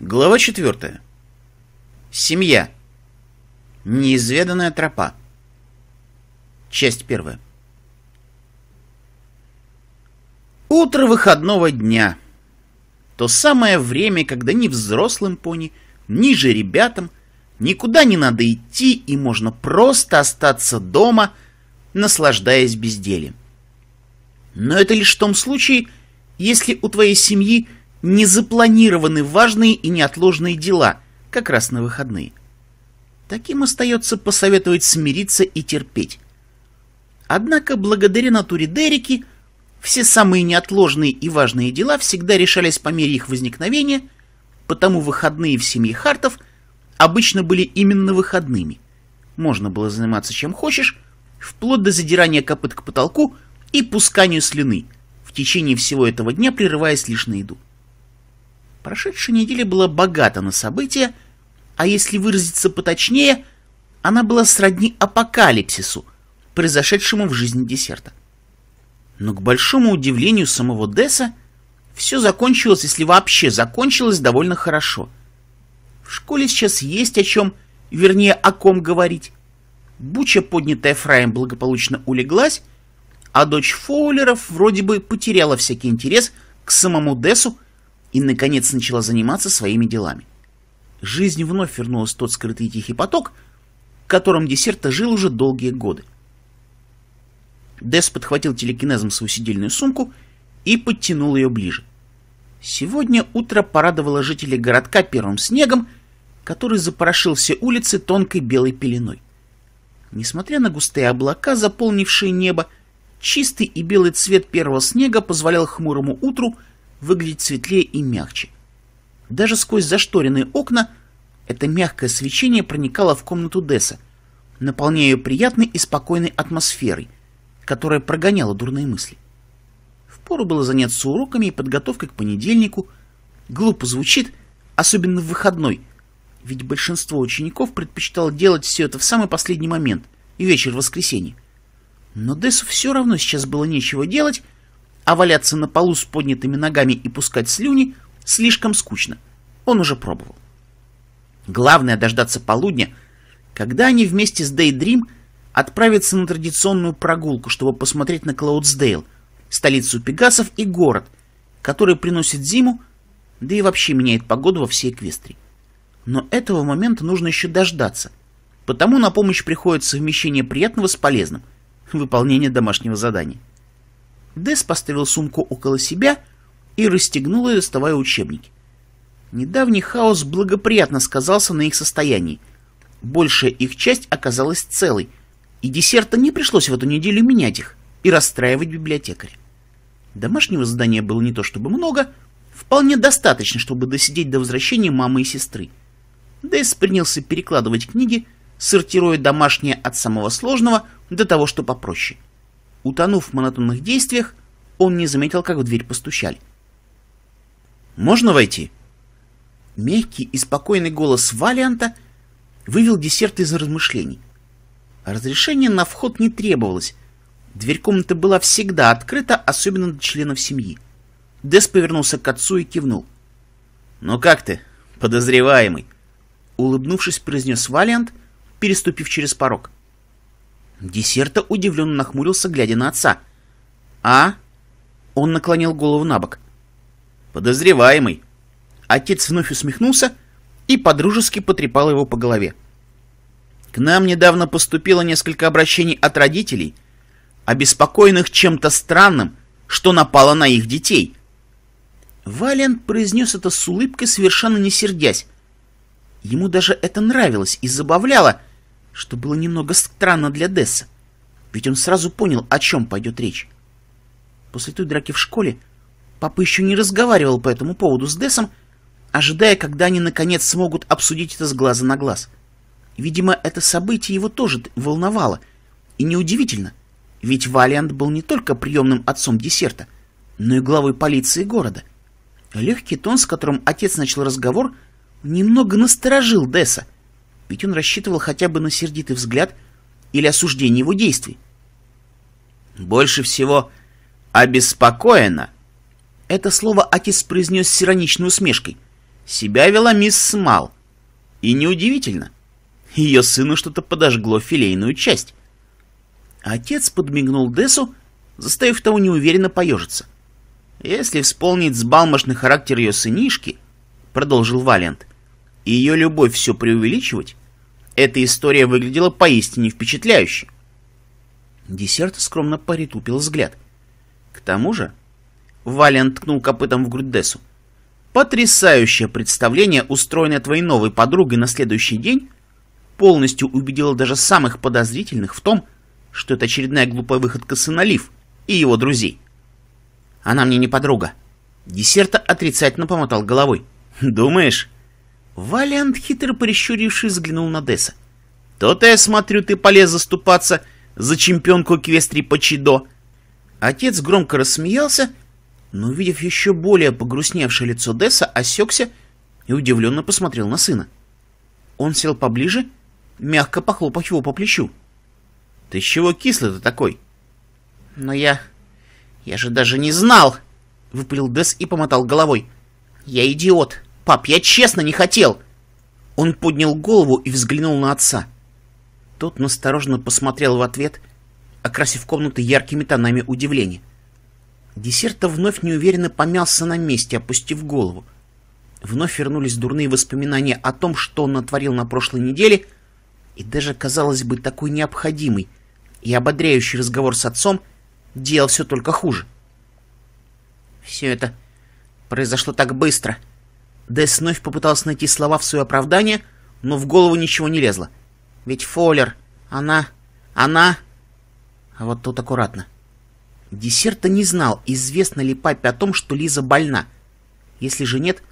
Глава 4. Семья. Неизведанная тропа. Часть 1. Утро выходного дня. То самое время, когда ни взрослым пони, ни же ребятам никуда не надо идти и можно просто остаться дома, наслаждаясь бездельем. Но это лишь в том случае, если у твоей семьи – не запланированы важные и неотложные дела, как раз на выходные. Таким остается посоветовать смириться и терпеть. Однако, благодаря натуре Дереки все самые неотложные и важные дела всегда решались по мере их возникновения, потому выходные в семье Хартов обычно были именно выходными. Можно было заниматься чем хочешь, вплоть до задирания копыт к потолку и пусканию слюны, в течение всего этого дня прерываясь лишь на еду. Прошедшая неделя была богата на события, а если выразиться поточнее, она была сродни апокалипсису, произошедшему в жизни десерта. Но к большому удивлению самого Десса, все закончилось, если вообще закончилось, довольно хорошо. В школе сейчас есть о чем, вернее, о ком говорить. Буча, поднятая Фраем, благополучно улеглась, а дочь Фоулеров вроде бы потеряла всякий интерес к самому Дессу, и, наконец, начала заниматься своими делами. Жизнь вновь вернулась в тот скрытый тихий поток, в котором десерта жил уже долгие годы. Дес подхватил телекинезом свою сидельную сумку и подтянул ее ближе. Сегодня утро порадовало жителей городка первым снегом, который запорошил все улицы тонкой белой пеленой. Несмотря на густые облака, заполнившие небо, чистый и белый цвет первого снега позволял хмурому утру выглядеть светлее и мягче. Даже сквозь зашторенные окна это мягкое свечение проникало в комнату Десса, наполняя ее приятной и спокойной атмосферой, которая прогоняла дурные мысли. Впору было заняться уроками и подготовкой к понедельнику. Глупо звучит, особенно в выходной, ведь большинство учеников предпочитало делать все это в самый последний момент и вечер воскресенья. Но Дессу все равно сейчас было нечего делать, а валяться на полу с поднятыми ногами и пускать слюни слишком скучно. Он уже пробовал. Главное дождаться полудня, когда они вместе с Daydream отправятся на традиционную прогулку, чтобы посмотреть на Клаудсдейл, столицу Пегасов и город, который приносит зиму, да и вообще меняет погоду во всей Эквестрии. Но этого момента нужно еще дождаться, потому на помощь приходит совмещение приятного с полезным, выполнение домашнего задания. Дес поставил сумку около себя и расстегнул ее, доставая учебники. Недавний хаос благоприятно сказался на их состоянии. Большая их часть оказалась целой, и десерта не пришлось в эту неделю менять их и расстраивать библиотекаря. Домашнего задания было не то чтобы много, вполне достаточно, чтобы досидеть до возвращения мамы и сестры. Дэйс принялся перекладывать книги, сортируя домашнее от самого сложного до того, что попроще. Утонув в монотонных действиях, он не заметил, как в дверь постучали. «Можно войти?» Мягкий и спокойный голос Валианта вывел десерт из размышлений. Разрешение на вход не требовалось. Дверь комнаты была всегда открыта, особенно для членов семьи. Дес повернулся к отцу и кивнул. «Ну как ты, подозреваемый?» Улыбнувшись, произнес Валиант, переступив через порог. Десерта удивленно нахмурился, глядя на отца. «А?» Он наклонил голову на бок. «Подозреваемый». Отец вновь усмехнулся и подружески потрепал его по голове. «К нам недавно поступило несколько обращений от родителей, обеспокоенных чем-то странным, что напало на их детей». Валент произнес это с улыбкой, совершенно не сердясь. Ему даже это нравилось и забавляло, что было немного странно для Десса, ведь он сразу понял, о чем пойдет речь. После той драки в школе папа еще не разговаривал по этому поводу с Десом, ожидая, когда они наконец смогут обсудить это с глаза на глаз. Видимо, это событие его тоже волновало, и неудивительно, ведь Валиант был не только приемным отцом десерта, но и главой полиции города. Легкий тон, с которым отец начал разговор, немного насторожил Десса, ведь он рассчитывал хотя бы на сердитый взгляд или осуждение его действий. Больше всего обеспокоена. Это слово отец произнес с ироничной усмешкой. Себя вела мисс Смал. И неудивительно. Ее сыну что-то подожгло филейную часть. Отец подмигнул Десу, заставив того неуверенно поежиться. «Если вспомнить сбалмошный характер ее сынишки», — продолжил Валент, — «ее любовь все преувеличивать, эта история выглядела поистине впечатляюще. Десерт скромно поритупил взгляд. К тому же, Вален ткнул копытом в грудь Десу. Потрясающее представление, устроенное твоей новой подругой на следующий день, полностью убедило даже самых подозрительных в том, что это очередная глупая выходка сына Лив и его друзей. Она мне не подруга. Десерта отрицательно помотал головой. Думаешь? Валиант, хитро прищурившись, взглянул на Деса. «То-то я смотрю, ты полез заступаться за чемпионку Квестри Пачидо!» Отец громко рассмеялся, но, увидев еще более погрустневшее лицо Деса, осекся и удивленно посмотрел на сына. Он сел поближе, мягко похлопав его по плечу. «Ты чего кислый-то такой?» «Но я... я же даже не знал!» — выпалил Дес и помотал головой. «Я идиот!» «Пап, я честно не хотел!» Он поднял голову и взглянул на отца. Тот настороженно посмотрел в ответ, окрасив комнату яркими тонами удивления. Десерта вновь неуверенно помялся на месте, опустив голову. Вновь вернулись дурные воспоминания о том, что он натворил на прошлой неделе, и даже, казалось бы, такой необходимый и ободряющий разговор с отцом делал все только хуже. «Все это произошло так быстро», Дэс вновь попытался найти слова в свое оправдание, но в голову ничего не лезло. Ведь Фоллер, она, она... А вот тут аккуратно. Десерта не знал, известно ли папе о том, что Лиза больна. Если же нет,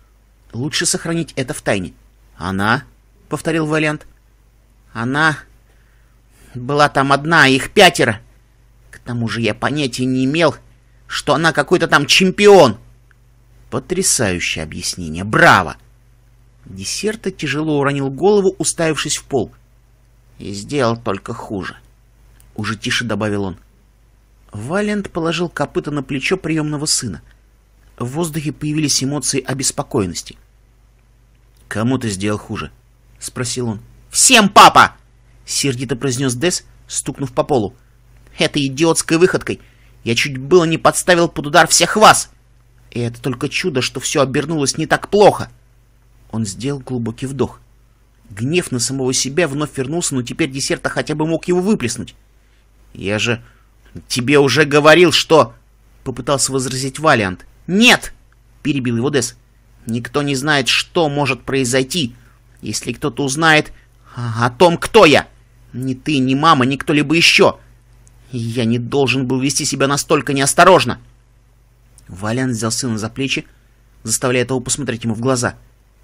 лучше сохранить это в тайне. «Она?» — повторил Валент. «Она была там одна, их пятеро. К тому же я понятия не имел, что она какой-то там чемпион!» Потрясающее объяснение. Браво! Десерта тяжело уронил голову, уставившись в пол. И сделал только хуже. Уже тише добавил он. Валент положил копыта на плечо приемного сына. В воздухе появились эмоции обеспокоенности. «Кому ты сделал хуже?» — спросил он. «Всем, папа!» — сердито произнес Дес, стукнув по полу. «Этой идиотской выходкой я чуть было не подставил под удар всех вас!» И это только чудо, что все обернулось не так плохо. Он сделал глубокий вдох. Гнев на самого себя вновь вернулся, но теперь десерта хотя бы мог его выплеснуть. «Я же тебе уже говорил, что...» — попытался возразить Валиант. «Нет!» — перебил его Дес. «Никто не знает, что может произойти, если кто-то узнает о том, кто я. Ни ты, ни мама, ни кто-либо еще. Я не должен был вести себя настолько неосторожно!» Валян взял сына за плечи, заставляя того посмотреть ему в глаза.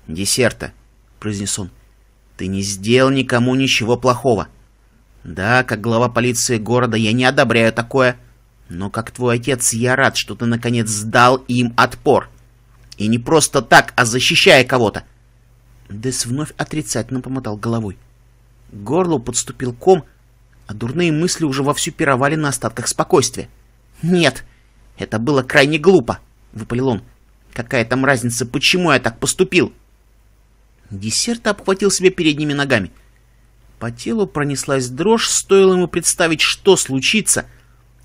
«Десерта», — произнес он, — «ты не сделал никому ничего плохого. Да, как глава полиции города я не одобряю такое, но как твой отец я рад, что ты наконец сдал им отпор. И не просто так, а защищая кого-то». Дес вновь отрицательно помотал головой. Горло подступил ком, а дурные мысли уже вовсю пировали на остатках спокойствия. «Нет!» «Это было крайне глупо», — выпалил он. «Какая там разница, почему я так поступил?» Десерт обхватил себе передними ногами. По телу пронеслась дрожь, стоило ему представить, что случится,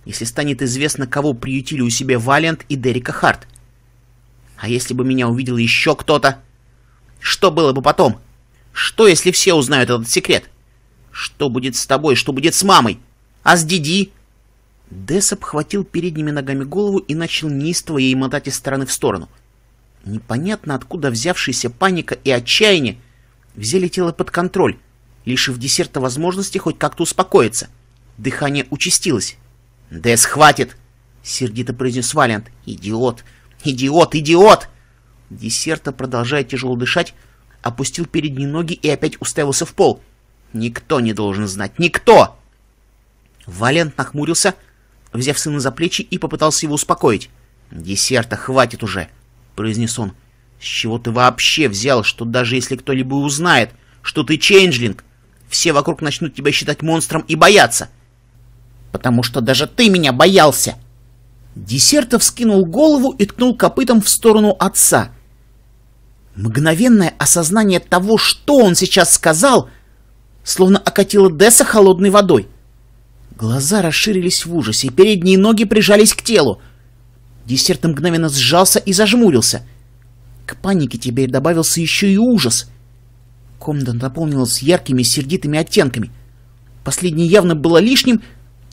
если станет известно, кого приютили у себя Валент и Дерека Харт. А если бы меня увидел еще кто-то? Что было бы потом? Что, если все узнают этот секрет? Что будет с тобой, что будет с мамой? А с Диди? Дес обхватил передними ногами голову и начал неистово ей мотать из стороны в сторону. Непонятно, откуда взявшаяся паника и отчаяние взяли тело под контроль, лишив десерта возможности хоть как-то успокоиться. Дыхание участилось. «Дес, хватит!» — сердито произнес Валент. «Идиот! Идиот! Идиот!» Десерта, продолжая тяжело дышать, опустил передние ноги и опять уставился в пол. «Никто не должен знать! Никто!» Валент нахмурился — взяв сына за плечи и попытался его успокоить. «Десерта хватит уже», — произнес он. «С чего ты вообще взял, что даже если кто-либо узнает, что ты Чейнджлинг, все вокруг начнут тебя считать монстром и бояться?» «Потому что даже ты меня боялся!» Десертов скинул голову и ткнул копытом в сторону отца. Мгновенное осознание того, что он сейчас сказал, словно окатило Десса холодной водой — Глаза расширились в ужасе, и передние ноги прижались к телу. Десерт мгновенно сжался и зажмурился. К панике теперь добавился еще и ужас. Комната наполнилась яркими сердитыми оттенками. Последнее явно было лишним,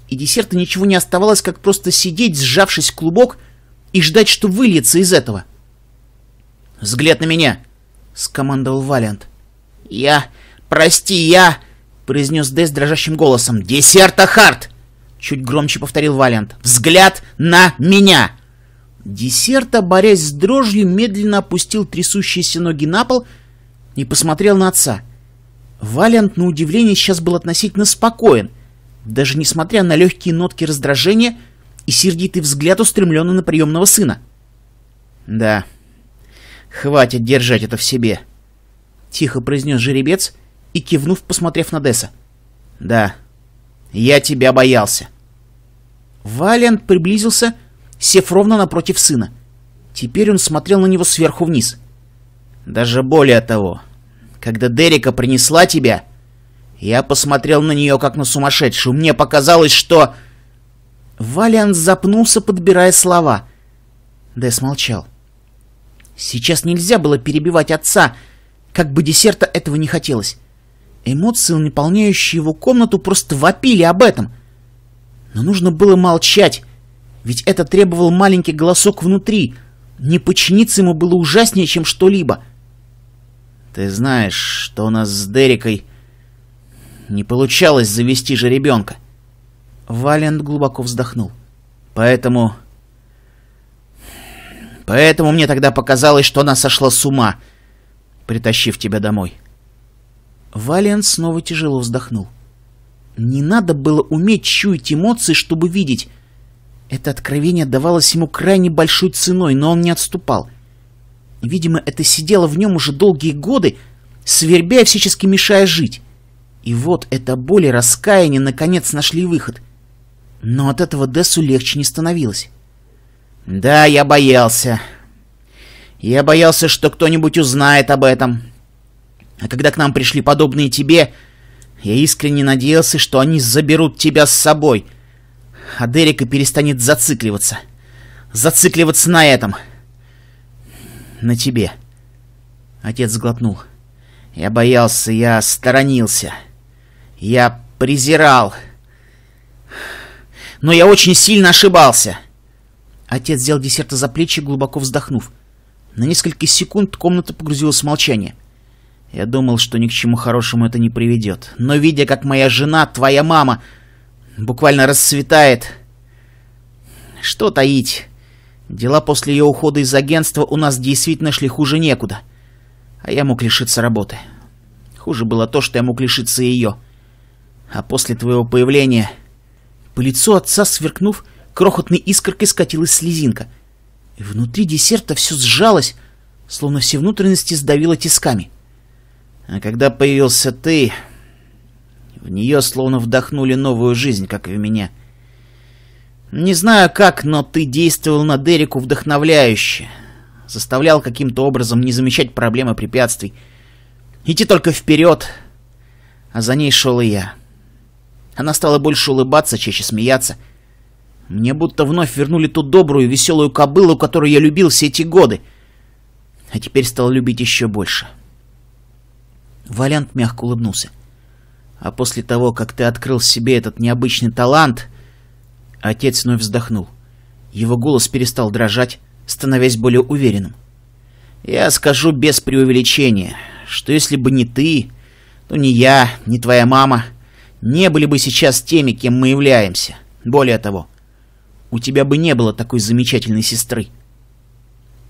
и десерта ничего не оставалось, как просто сидеть, сжавшись в клубок, и ждать, что выльется из этого. «Взгляд на меня!» — скомандовал Валиант. «Я... Прости, я...» — произнес Дэс дрожащим голосом. «Десерта Харт!» — чуть громче повторил Валент. «Взгляд на меня!» Десерта, борясь с дрожью, медленно опустил трясущиеся ноги на пол и посмотрел на отца. Валент, на удивление, сейчас был относительно спокоен, даже несмотря на легкие нотки раздражения и сердитый взгляд, устремленный на приемного сына. «Да, хватит держать это в себе», — тихо произнес жеребец — и кивнув, посмотрев на Десса. «Да, я тебя боялся». Валент приблизился, сев ровно напротив сына. Теперь он смотрел на него сверху вниз. «Даже более того, когда Дерека принесла тебя, я посмотрел на нее как на сумасшедшую. Мне показалось, что...» Валиан запнулся, подбирая слова. Дэс молчал. Сейчас нельзя было перебивать отца, как бы десерта этого не хотелось. Эмоции, наполняющие его комнату, просто вопили об этом. Но нужно было молчать, ведь это требовал маленький голосок внутри. Не починиться ему было ужаснее, чем что-либо. «Ты знаешь, что у нас с Дерекой не получалось завести же ребенка». Валент глубоко вздохнул. «Поэтому... Поэтому мне тогда показалось, что она сошла с ума, притащив тебя домой». Валиан снова тяжело вздохнул. Не надо было уметь чуять эмоции, чтобы видеть. Это откровение давалось ему крайне большой ценой, но он не отступал. Видимо, это сидело в нем уже долгие годы, свербя и всячески мешая жить. И вот эта боль и раскаяние наконец нашли выход. Но от этого Дессу легче не становилось. «Да, я боялся. Я боялся, что кто-нибудь узнает об этом. А когда к нам пришли подобные тебе, я искренне надеялся, что они заберут тебя с собой. А Дерека перестанет зацикливаться. Зацикливаться на этом. На тебе. Отец сглотнул. Я боялся, я сторонился. Я презирал. Но я очень сильно ошибался. Отец взял десерта за плечи, глубоко вздохнув. На несколько секунд комната погрузилась в молчание — я думал, что ни к чему хорошему это не приведет. Но видя, как моя жена, твоя мама, буквально расцветает... Что таить? Дела после ее ухода из агентства у нас действительно шли хуже некуда. А я мог лишиться работы. Хуже было то, что я мог лишиться ее. А после твоего появления... По лицу отца сверкнув, крохотной искоркой скатилась слезинка. И внутри десерта все сжалось, словно все внутренности сдавило тисками. А когда появился ты, в нее словно вдохнули новую жизнь, как и в меня. Не знаю как, но ты действовал на Дереку вдохновляюще. Заставлял каким-то образом не замечать проблемы препятствий. Идти только вперед. А за ней шел и я. Она стала больше улыбаться, чаще смеяться. Мне будто вновь вернули ту добрую, веселую кобылу, которую я любил все эти годы. А теперь стал любить еще больше. — Валент мягко улыбнулся. «А после того, как ты открыл себе этот необычный талант...» Отец вновь вздохнул. Его голос перестал дрожать, становясь более уверенным. «Я скажу без преувеличения, что если бы не ты, то ни я, ни твоя мама не были бы сейчас теми, кем мы являемся. Более того, у тебя бы не было такой замечательной сестры».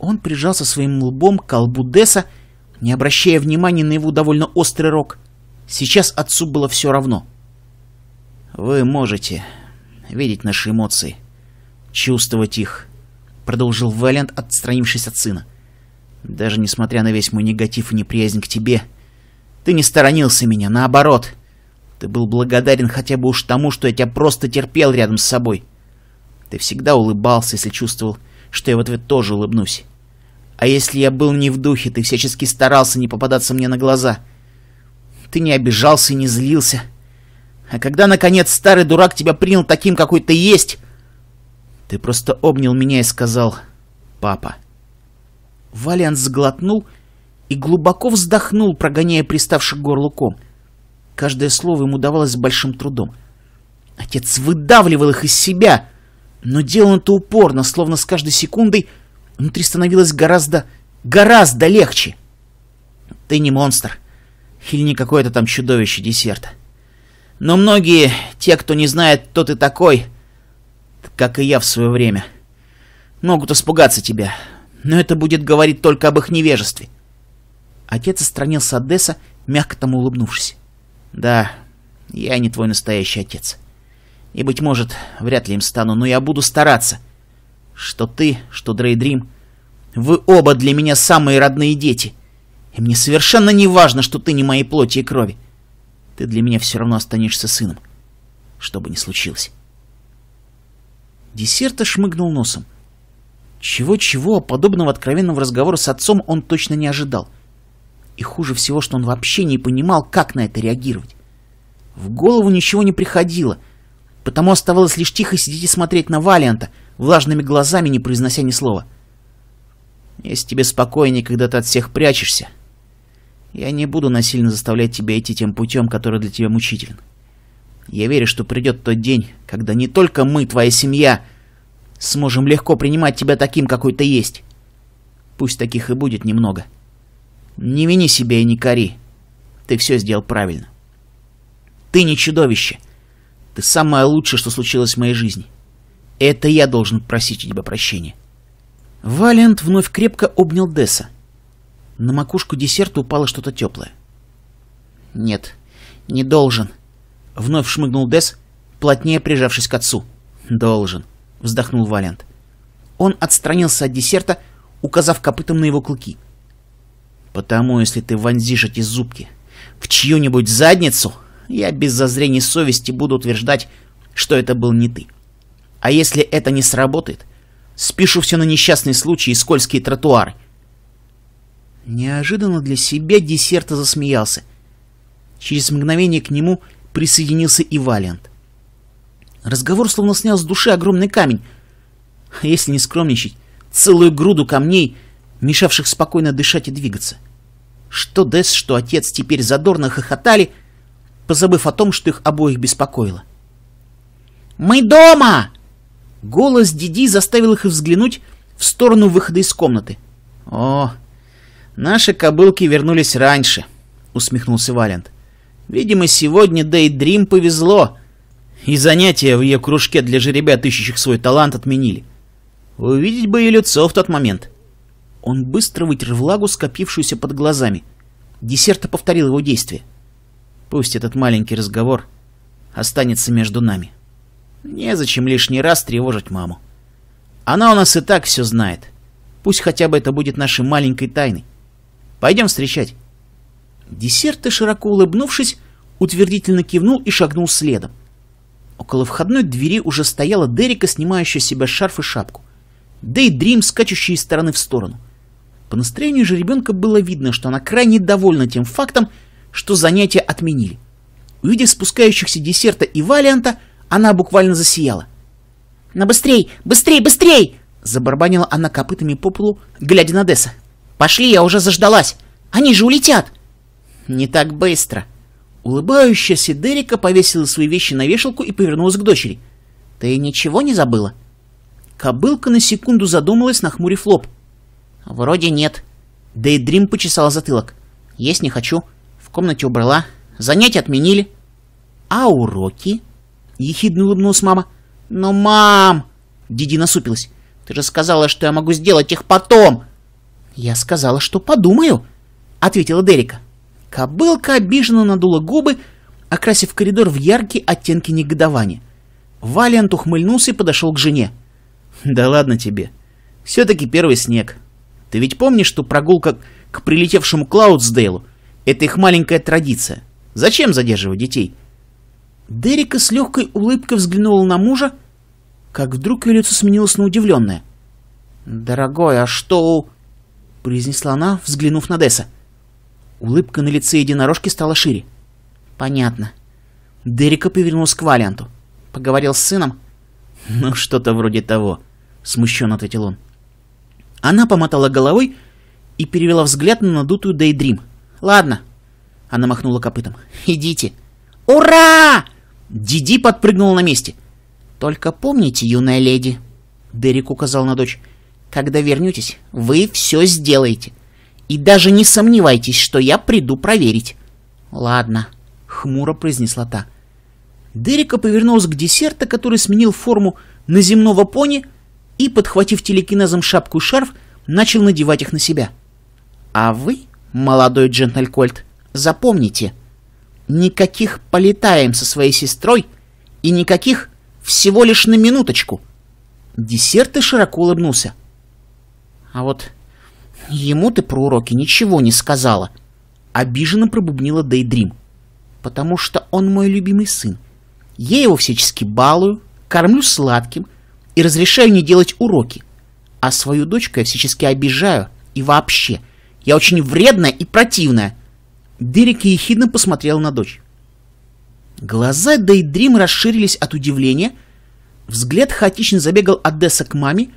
Он прижался своим лбом к колбу Десса не обращая внимания на его довольно острый рог. Сейчас отцу было все равно. «Вы можете видеть наши эмоции, чувствовать их», — продолжил Валент, отстранившись от сына. «Даже несмотря на весь мой негатив и неприязнь к тебе, ты не сторонился меня, наоборот. Ты был благодарен хотя бы уж тому, что я тебя просто терпел рядом с собой. Ты всегда улыбался, если чувствовал, что я в ответ тоже улыбнусь. А если я был не в духе, ты всячески старался не попадаться мне на глаза. Ты не обижался и не злился. А когда, наконец, старый дурак тебя принял таким, какой ты есть, ты просто обнял меня и сказал «папа». Валиант сглотнул и глубоко вздохнул, прогоняя приставший горлуком. Каждое слово ему давалось с большим трудом. Отец выдавливал их из себя, но делал это упорно, словно с каждой секундой — Внутри становилось гораздо, гораздо легче. Ты не монстр. Или не какое-то там чудовище десерта. Но многие, те, кто не знает, кто ты такой, как и я в свое время, могут испугаться тебя. Но это будет говорить только об их невежестве. Отец отстранился от Десса, мягко тому улыбнувшись. «Да, я не твой настоящий отец. И, быть может, вряд ли им стану, но я буду стараться». Что ты, что Дрейдрим, вы оба для меня самые родные дети. И мне совершенно не важно, что ты не моей плоти и крови. Ты для меня все равно останешься сыном. Что бы ни случилось. Десерта шмыгнул носом. Чего-чего, а подобного откровенного разговора с отцом он точно не ожидал. И хуже всего, что он вообще не понимал, как на это реагировать. В голову ничего не приходило, потому оставалось лишь тихо сидеть и смотреть на Валианта — влажными глазами, не произнося ни слова. «Если тебе спокойнее, когда ты от всех прячешься, я не буду насильно заставлять тебя идти тем путем, который для тебя мучителен. Я верю, что придет тот день, когда не только мы, твоя семья, сможем легко принимать тебя таким, какой ты есть. Пусть таких и будет немного. Не вини себя и не кори. Ты все сделал правильно. Ты не чудовище. Ты самое лучшее, что случилось в моей жизни. Это я должен просить у тебя прощения. Валент вновь крепко обнял Десса. На макушку десерта упало что-то теплое. «Нет, не должен», — вновь шмыгнул Десс, плотнее прижавшись к отцу. «Должен», — вздохнул Валент. Он отстранился от десерта, указав копытом на его клыки. «Потому, если ты вонзишь эти зубки в чью-нибудь задницу, я без зазрения совести буду утверждать, что это был не ты». А если это не сработает, спешу все на несчастный случай и скользкие тротуары. Неожиданно для себя десерта засмеялся. Через мгновение к нему присоединился и Валент. Разговор словно снял с души огромный камень. А если не скромничать, целую груду камней, мешавших спокойно дышать и двигаться. Что Дес, что отец теперь задорно хохотали, позабыв о том, что их обоих беспокоило. «Мы дома!» Голос Диди заставил их взглянуть в сторону выхода из комнаты. «О, наши кобылки вернулись раньше», — усмехнулся Валент. «Видимо, сегодня Дейдрим повезло, и занятия в ее кружке для жеребят, ищущих свой талант, отменили. Увидеть бы ее лицо в тот момент». Он быстро вытер влагу, скопившуюся под глазами. Десерта повторил его действие. «Пусть этот маленький разговор останется между нами». Незачем лишний раз тревожить маму. Она у нас и так все знает. Пусть хотя бы это будет нашей маленькой тайной. Пойдем встречать. Десерты, широко улыбнувшись, утвердительно кивнул и шагнул следом. Около входной двери уже стояла Дерека, снимающая с себя шарф и шапку. Да и Дрим, скачущий из стороны в сторону. По настроению же ребенка было видно, что она крайне довольна тем фактом, что занятия отменили. Увидев спускающихся десерта и Валианта, она буквально засияла. «На быстрей! Быстрей! Быстрей!» Забарабанила она копытами по полу, глядя на Десса. «Пошли, я уже заждалась! Они же улетят!» «Не так быстро!» Улыбающаяся Дерека повесила свои вещи на вешалку и повернулась к дочери. «Ты ничего не забыла?» Кобылка на секунду задумалась, нахмурив лоб. «Вроде нет». Дейдрим почесала затылок. «Есть не хочу. В комнате убрала. Занятия отменили». «А уроки?» Ехидно улыбнулась мама. «Но, мам!» Диди насупилась. «Ты же сказала, что я могу сделать их потом!» «Я сказала, что подумаю!» Ответила Дерека. Кобылка обиженно надула губы, окрасив коридор в яркие оттенки негодования. Валент ухмыльнулся и подошел к жене. «Да ладно тебе. Все-таки первый снег. Ты ведь помнишь, что прогулка к прилетевшему Клаудсдейлу — это их маленькая традиция? Зачем задерживать детей?» Дерека с легкой улыбкой взглянула на мужа, как вдруг ее лицо сменилось на удивленное. «Дорогой, а что...» — произнесла она, взглянув на Десса. Улыбка на лице единорожки стала шире. «Понятно». Дерека повернулся к Валианту. «Поговорил с сыном?» «Ну, что-то вроде того», — смущенно ответил он. Она помотала головой и перевела взгляд на надутую Дейдрим. «Ладно», — она махнула копытом. «Идите». «Ура!» Диди подпрыгнул на месте. «Только помните, юная леди», — Дерек указал на дочь, — «когда вернетесь, вы все сделаете. И даже не сомневайтесь, что я приду проверить». «Ладно», — хмуро произнесла та. Дерека повернулся к десерта, который сменил форму на земного пони, и, подхватив телекинезом шапку и шарф, начал надевать их на себя. «А вы, молодой джентльмен Кольт, запомните», — Никаких полетаем со своей сестрой и никаких всего лишь на минуточку. Десерты широко улыбнулся. А вот ему ты про уроки ничего не сказала. Обиженно пробубнила Дейдрим. Потому что он мой любимый сын. Я его всячески балую, кормлю сладким и разрешаю не делать уроки. А свою дочку я всячески обижаю и вообще. Я очень вредная и противная. Дерек ехидно посмотрел на дочь. Глаза Дейдрим расширились от удивления, взгляд хаотично забегал от Десса к маме,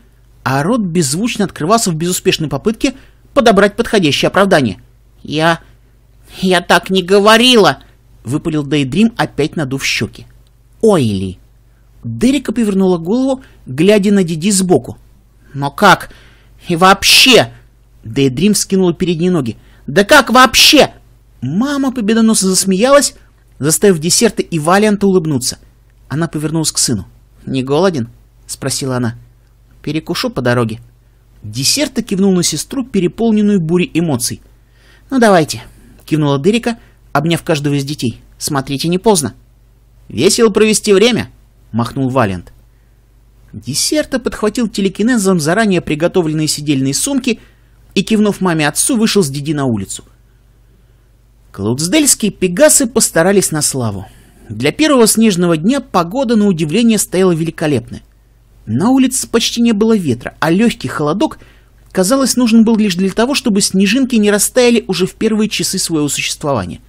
а рот беззвучно открывался в безуспешной попытке подобрать подходящее оправдание. «Я... я так не говорила!» — выпалил Дейдрим, опять надув щеки. «Ойли!» Дерека повернула голову, глядя на Диди сбоку. «Но как? И вообще?» Дейдрим скинула передние ноги. «Да как вообще? Мама победоносно засмеялась, заставив десерты и Валианта улыбнуться. Она повернулась к сыну. «Не голоден?» — спросила она. «Перекушу по дороге». Десерта кивнул на сестру, переполненную бурей эмоций. «Ну давайте», — кивнула Дерека, обняв каждого из детей. «Смотрите, не поздно». «Весело провести время», — махнул Валент. Десерта подхватил телекинезом заранее приготовленные сидельные сумки и, кивнув маме отцу, вышел с Диди на улицу — Клуцдельские пегасы постарались на славу. Для первого снежного дня погода, на удивление, стояла великолепная. На улице почти не было ветра, а легкий холодок, казалось, нужен был лишь для того, чтобы снежинки не растаяли уже в первые часы своего существования.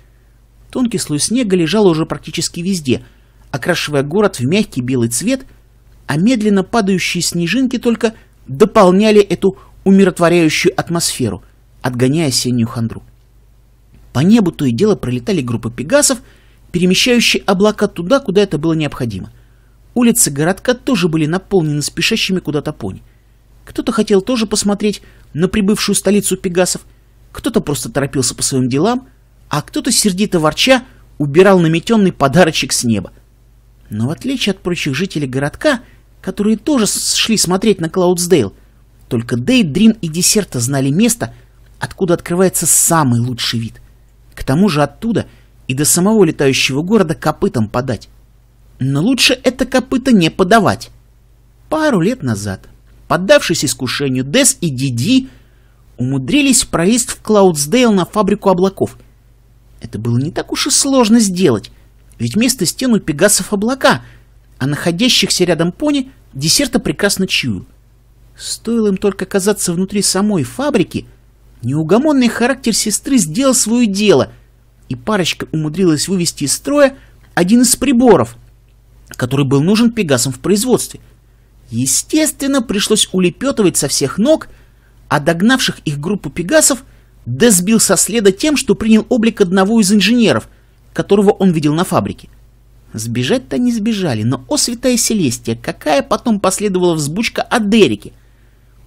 Тонкий слой снега лежал уже практически везде, окрашивая город в мягкий белый цвет, а медленно падающие снежинки только дополняли эту умиротворяющую атмосферу, отгоняя осеннюю хандру. По небу то и дело пролетали группы пегасов, перемещающие облака туда, куда это было необходимо. Улицы городка тоже были наполнены спешащими куда-то пони. Кто-то хотел тоже посмотреть на прибывшую столицу пегасов, кто-то просто торопился по своим делам, а кто-то, сердито ворча, убирал наметенный подарочек с неба. Но в отличие от прочих жителей городка, которые тоже шли смотреть на Клаудсдейл, только Дейдрин и Десерта знали место, откуда открывается самый лучший вид — к тому же оттуда и до самого летающего города копытом подать. Но лучше это копыто не подавать. Пару лет назад, поддавшись искушению, Дес и Диди умудрились проезд в Клаудсдейл на фабрику облаков. Это было не так уж и сложно сделать, ведь вместо стен у пегасов облака, а находящихся рядом пони десерта прекрасно чую. Стоило им только оказаться внутри самой фабрики — Неугомонный характер сестры сделал свое дело, и парочка умудрилась вывести из строя один из приборов, который был нужен Пегасам в производстве. Естественно, пришлось улепетывать со всех ног, а догнавших их группу Пегасов Дэ сбил со следа тем, что принял облик одного из инженеров, которого он видел на фабрике. Сбежать-то они сбежали, но о святая Селестия, какая потом последовала взбучка от Дерики!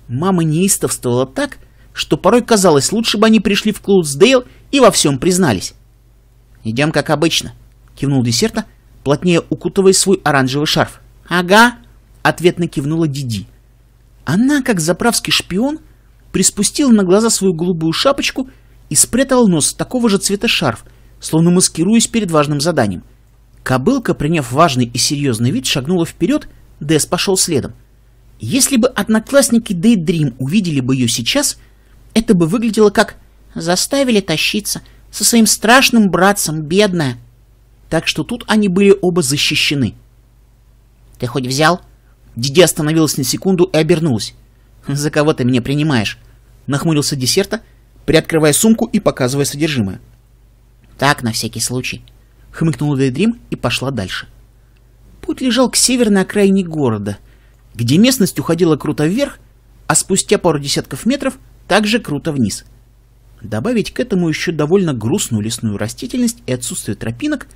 Мама неистовствовала так, что что порой казалось, лучше бы они пришли в Клоудсдейл и во всем признались. «Идем, как обычно», — кивнул десерта, плотнее укутывая свой оранжевый шарф. «Ага», — ответно кивнула Диди. Она, как заправский шпион, приспустила на глаза свою голубую шапочку и спрятала нос такого же цвета шарф, словно маскируясь перед важным заданием. Кобылка, приняв важный и серьезный вид, шагнула вперед, Дэс пошел следом. Если бы одноклассники Дейдрим увидели бы ее сейчас — это бы выглядело как «заставили тащиться со своим страшным братцем, бедная». Так что тут они были оба защищены. «Ты хоть взял?» Диди остановилась на секунду и обернулась. «За кого ты меня принимаешь?» Нахмурился десерта, приоткрывая сумку и показывая содержимое. «Так, на всякий случай», — хмыкнула Дейдрим и пошла дальше. Путь лежал к северной окраине города, где местность уходила круто вверх, а спустя пару десятков метров — также круто вниз. Добавить к этому еще довольно грустную лесную растительность и отсутствие тропинок,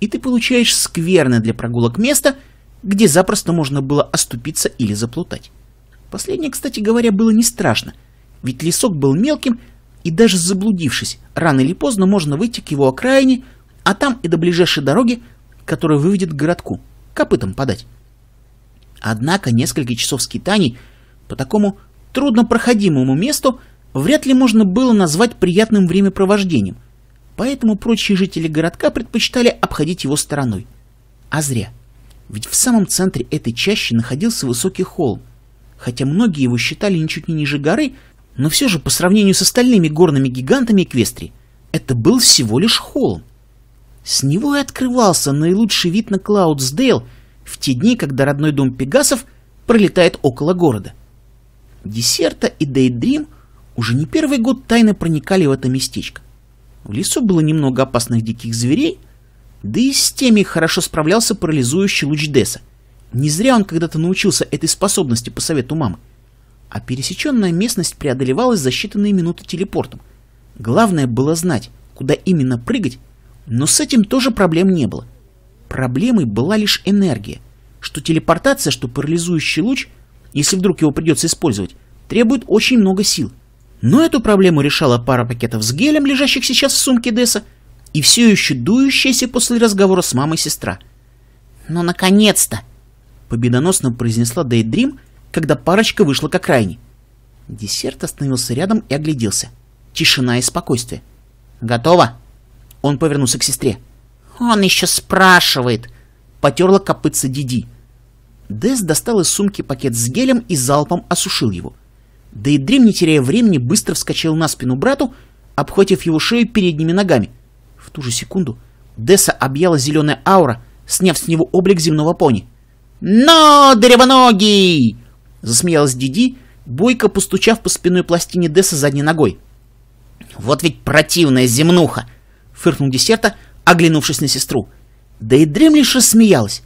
и ты получаешь скверное для прогулок место, где запросто можно было оступиться или заплутать. Последнее, кстати говоря, было не страшно, ведь лесок был мелким, и даже заблудившись, рано или поздно можно выйти к его окраине, а там и до ближайшей дороги, которая выведет к городку, копытом подать. Однако несколько часов скитаний по такому труднопроходимому месту вряд ли можно было назвать приятным времяпровождением, поэтому прочие жители городка предпочитали обходить его стороной. А зря. Ведь в самом центре этой чащи находился высокий холм, хотя многие его считали ничуть не ниже горы, но все же по сравнению с остальными горными гигантами Эквестри это был всего лишь холм. С него и открывался наилучший вид на Клаудсдейл в те дни, когда родной дом Пегасов пролетает около города. Десерта и Дейдрим уже не первый год тайно проникали в это местечко. В лесу было немного опасных диких зверей, да и с теми хорошо справлялся парализующий луч Деса. Не зря он когда-то научился этой способности по совету мамы. А пересеченная местность преодолевалась за считанные минуты телепортом. Главное было знать, куда именно прыгать, но с этим тоже проблем не было. Проблемой была лишь энергия, что телепортация, что парализующий луч – если вдруг его придется использовать, требует очень много сил. Но эту проблему решала пара пакетов с гелем, лежащих сейчас в сумке Десса, и все еще дующаяся после разговора с мамой сестра. «Ну, наконец-то!» — победоносно произнесла Дейдрим, когда парочка вышла к окраине. Десерт остановился рядом и огляделся. Тишина и спокойствие. «Готово!» Он повернулся к сестре. «Он еще спрашивает!» Потерла копытца Диди. Дес достал из сумки пакет с гелем и залпом осушил его. Дейдрим, не теряя времени, быстро вскочил на спину брату, обхватив его шею передними ногами. В ту же секунду Деса объяла зеленая аура, сняв с него облик земного пони. «Но, древоногий!» — засмеялась Диди, бойко постучав по спиной пластине Деса задней ногой. «Вот ведь противная земнуха!» — фыркнул Десерта, оглянувшись на сестру. Да и Дрим лишь рассмеялась.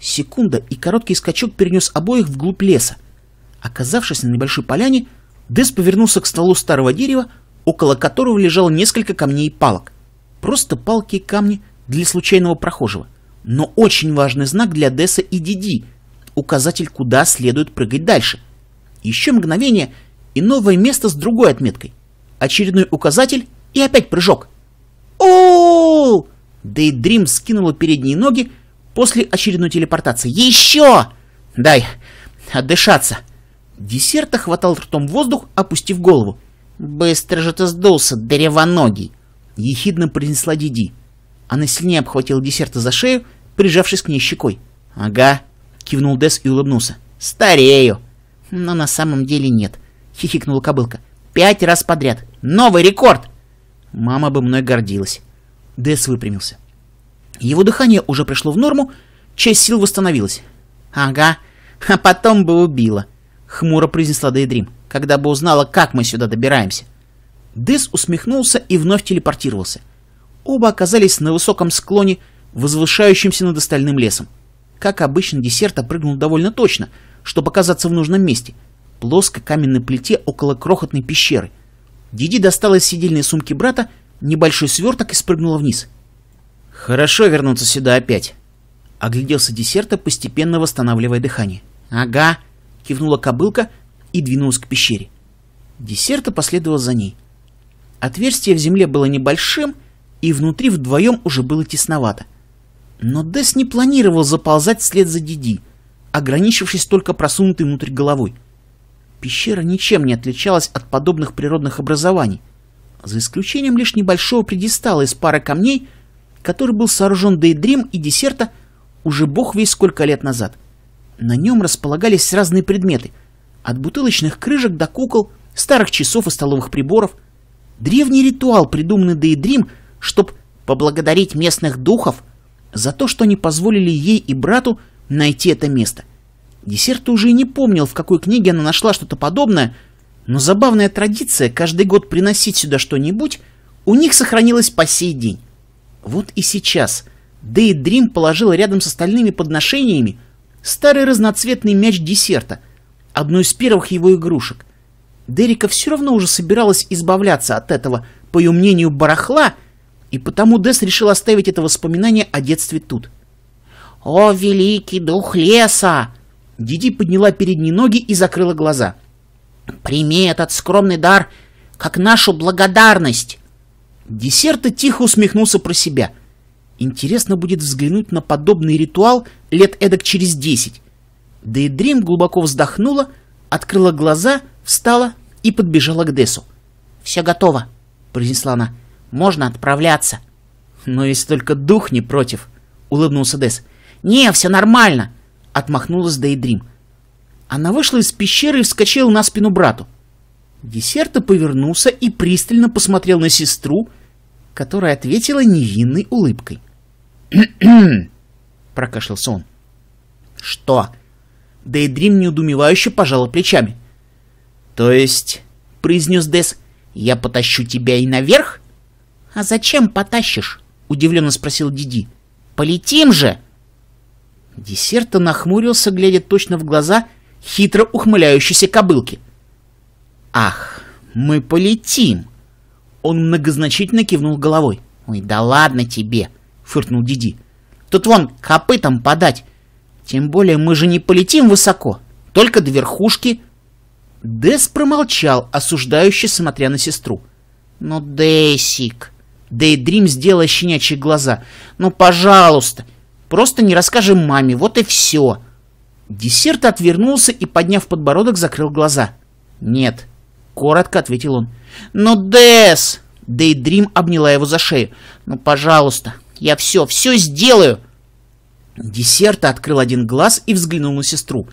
Секунда, и короткий скачок перенес обоих вглубь леса. Оказавшись на небольшой поляне, Дес повернулся к столу старого дерева, около которого лежало несколько камней и палок. Просто палки и камни для случайного прохожего. Но очень важный знак для Деса и Диди. Указатель, куда следует прыгать дальше. Еще мгновение, и новое место с другой отметкой. Очередной указатель, и опять прыжок. о о, Дейдрим скинула передние ноги, после очередной телепортации. «Еще!» «Дай отдышаться!» Десерта хватал ртом воздух, опустив голову. «Быстро же ты сдулся, деревоногий!» Ехидно принесла Диди. Она сильнее обхватила десерта за шею, прижавшись к ней щекой. «Ага», — кивнул Дес и улыбнулся. «Старею!» «Но на самом деле нет», — хихикнула кобылка. «Пять раз подряд! Новый рекорд!» Мама бы мной гордилась. Дес выпрямился. Его дыхание уже пришло в норму, часть сил восстановилась. «Ага, а потом бы убила», — хмуро произнесла Дейдрим, когда бы узнала, как мы сюда добираемся. Дэс усмехнулся и вновь телепортировался. Оба оказались на высоком склоне, возвышающемся над остальным лесом. Как обычно, Десерт опрыгнул довольно точно, чтобы оказаться в нужном месте — плоской каменной плите около крохотной пещеры. Диди достала из сидельной сумки брата небольшой сверток и спрыгнула вниз — «Хорошо вернуться сюда опять», — огляделся десерта, постепенно восстанавливая дыхание. «Ага», — кивнула кобылка и двинулась к пещере. Десерта последовал за ней. Отверстие в земле было небольшим, и внутри вдвоем уже было тесновато. Но Дес не планировал заползать вслед за Диди, ограничившись только просунутой внутрь головой. Пещера ничем не отличалась от подобных природных образований, за исключением лишь небольшого предистала из пары камней — который был сооружен Дейдрим и Десерта уже бог весь сколько лет назад. На нем располагались разные предметы, от бутылочных крышек до кукол, старых часов и столовых приборов. Древний ритуал, придуманный Дейдрим, чтобы поблагодарить местных духов за то, что они позволили ей и брату найти это место. Десерт уже и не помнил, в какой книге она нашла что-то подобное, но забавная традиция каждый год приносить сюда что-нибудь у них сохранилась по сей день. Вот и сейчас Дейдрин положила рядом с остальными подношениями старый разноцветный мяч десерта, одну из первых его игрушек. Дерика все равно уже собиралась избавляться от этого, по ее мнению, барахла, и потому Дес решил оставить это воспоминание о детстве тут. «О, великий дух леса!» Диди подняла передние ноги и закрыла глаза. «Прими этот скромный дар как нашу благодарность!» Десерта тихо усмехнулся про себя. Интересно будет взглянуть на подобный ритуал лет эдак через десять. Да и Дрим глубоко вздохнула, открыла глаза, встала и подбежала к Десу. «Все готово», — произнесла она. «Можно отправляться». «Но если только дух не против», — улыбнулся Дес. «Не, все нормально», — отмахнулась Дейдрим. Она вышла из пещеры и вскочила на спину брату. Десерта повернулся и пристально посмотрел на сестру, которая ответила невинной улыбкой. прокашлялся он. «Что?» Дейдрим неудумевающе пожала плечами. «То есть...» — произнес Дес. «Я потащу тебя и наверх?» «А зачем потащишь?» — удивленно спросил Диди. «Полетим же!» Десерта нахмурился, глядя точно в глаза хитро ухмыляющейся кобылки. «Ах, мы полетим!» Он многозначительно кивнул головой. «Ой, да ладно тебе!» — фыркнул Диди. «Тут вон копытом подать. Тем более мы же не полетим высоко, только до верхушки». Дес промолчал, осуждающе смотря на сестру. «Ну, Дэсик!» Дейдрим сделала щенячьи глаза. «Ну, пожалуйста! Просто не расскажи маме, вот и все!» Десерт отвернулся и, подняв подбородок, закрыл глаза. «Нет, Коротко ответил он. «Ну, Дэс!» Дейдрим обняла его за шею. «Ну, пожалуйста, я все, все сделаю!» Десерта открыл один глаз и взглянул на сестру.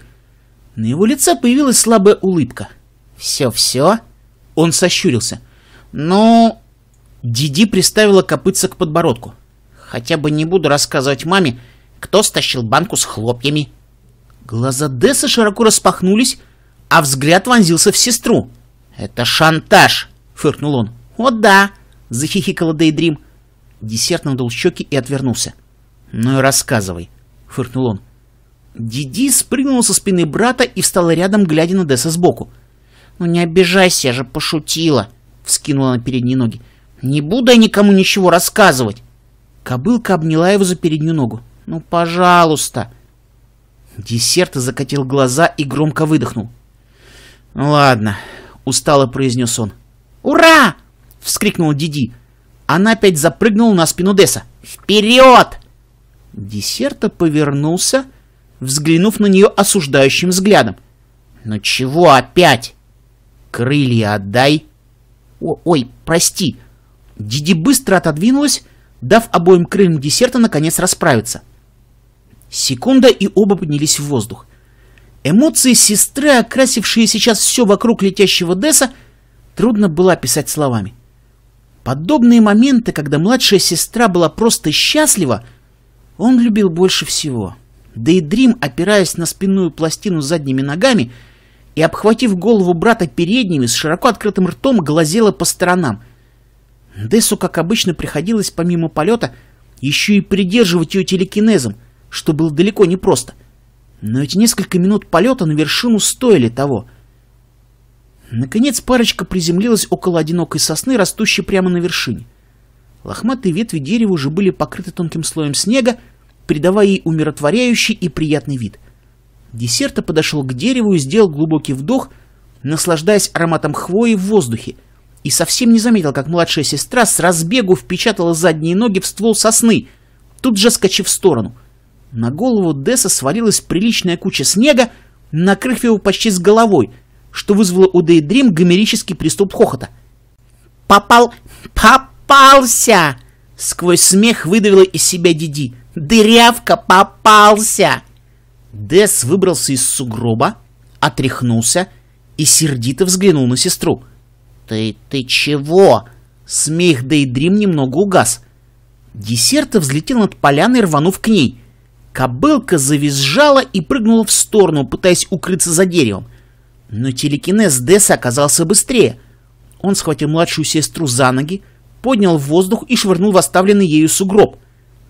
На его лице появилась слабая улыбка. «Все-все?» Он сощурился. «Ну...» Диди приставила копытца к подбородку. «Хотя бы не буду рассказывать маме, кто стащил банку с хлопьями». Глаза Десса широко распахнулись, а взгляд вонзился в сестру. «Это шантаж!» — фыркнул он. «О да!» — захихикала Дейдрим. Десерт надул щеки и отвернулся. «Ну и рассказывай!» — фыркнул он. Диди спрыгнула со спины брата и встала рядом, глядя на Десса сбоку. «Ну не обижайся, я же пошутила!» — вскинула на передние ноги. «Не буду я никому ничего рассказывать!» Кобылка обняла его за переднюю ногу. «Ну, пожалуйста!» Десерт закатил глаза и громко выдохнул. «Ну «Ладно, устало произнес он. «Ура!» — вскрикнул Диди. Она опять запрыгнула на спину Деса. «Вперед!» Десерта повернулся, взглянув на нее осуждающим взглядом. «Ну чего опять?» «Крылья отдай!» О, «Ой, прости!» Диди быстро отодвинулась, дав обоим крыльям десерта наконец расправиться. Секунда, и оба поднялись в воздух. Эмоции сестры, окрасившие сейчас все вокруг летящего Десса, трудно было описать словами. Подобные моменты, когда младшая сестра была просто счастлива, он любил больше всего. Да и Дрим, опираясь на спинную пластину задними ногами и обхватив голову брата передними, с широко открытым ртом глазела по сторонам. Десу, как обычно, приходилось помимо полета еще и придерживать ее телекинезом, что было далеко не просто — но эти несколько минут полета на вершину стоили того. Наконец парочка приземлилась около одинокой сосны, растущей прямо на вершине. Лохматые ветви дерева уже были покрыты тонким слоем снега, придавая ей умиротворяющий и приятный вид. Десерта подошел к дереву и сделал глубокий вдох, наслаждаясь ароматом хвои в воздухе, и совсем не заметил, как младшая сестра с разбегу впечатала задние ноги в ствол сосны, тут же скачив в сторону — на голову Десса свалилась приличная куча снега, накрыв его почти с головой, что вызвало у Дейдрим гомерический приступ хохота. «Попал... попался!» Сквозь смех выдавила из себя Диди. «Дырявка попался!» Десс выбрался из сугроба, отряхнулся и сердито взглянул на сестру. «Ты... ты чего?» Смех Дейдрим немного угас. Десерта взлетел над поляной, рванув к ней. Кобылка завизжала и прыгнула в сторону, пытаясь укрыться за деревом. Но телекинез Десса оказался быстрее. Он схватил младшую сестру за ноги, поднял в воздух и швырнул в оставленный ею сугроб.